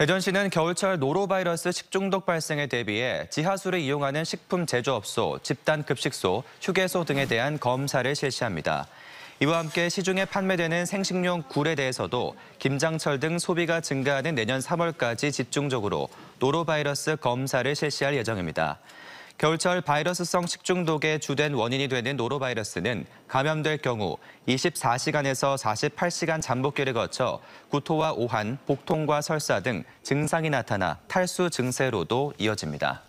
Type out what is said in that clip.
대전시는 겨울철 노로바이러스 식중독 발생에 대비해 지하수를 이용하는 식품 제조업소, 집단 급식소, 휴게소 등에 대한 검사를 실시합니다. 이와 함께 시중에 판매되는 생식용 굴에 대해서도 김장철 등 소비가 증가하는 내년 3월까지 집중적으로 노로바이러스 검사를 실시할 예정입니다. 겨울철 바이러스성 식중독의 주된 원인이 되는 노로바이러스는 감염될 경우 24시간에서 48시간 잠복기를 거쳐 구토와 오한, 복통과 설사 등 증상이 나타나 탈수 증세로도 이어집니다.